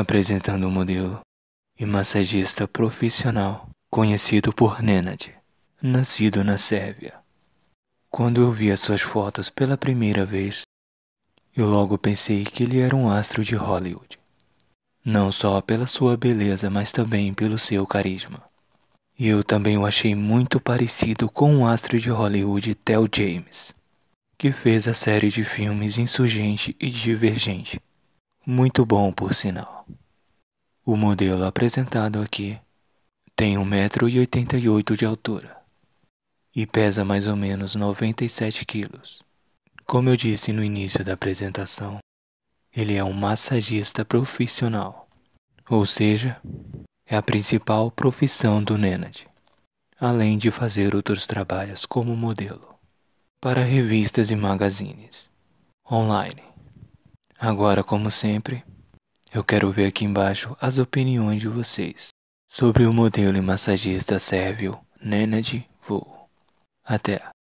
apresentando um modelo e massagista profissional conhecido por Nenad, nascido na Sérvia. Quando eu vi as suas fotos pela primeira vez, eu logo pensei que ele era um astro de Hollywood. Não só pela sua beleza, mas também pelo seu carisma. E eu também o achei muito parecido com o um astro de Hollywood Tel James, que fez a série de filmes Insurgente e Divergente. Muito bom, por sinal. O modelo apresentado aqui tem 1,88m de altura e pesa mais ou menos 97 quilos. Como eu disse no início da apresentação, ele é um massagista profissional, ou seja, é a principal profissão do Nenad, além de fazer outros trabalhos como modelo para revistas e magazines online. Agora, como sempre, eu quero ver aqui embaixo as opiniões de vocês sobre o modelo e massagista sérvio Nenad Vou Até!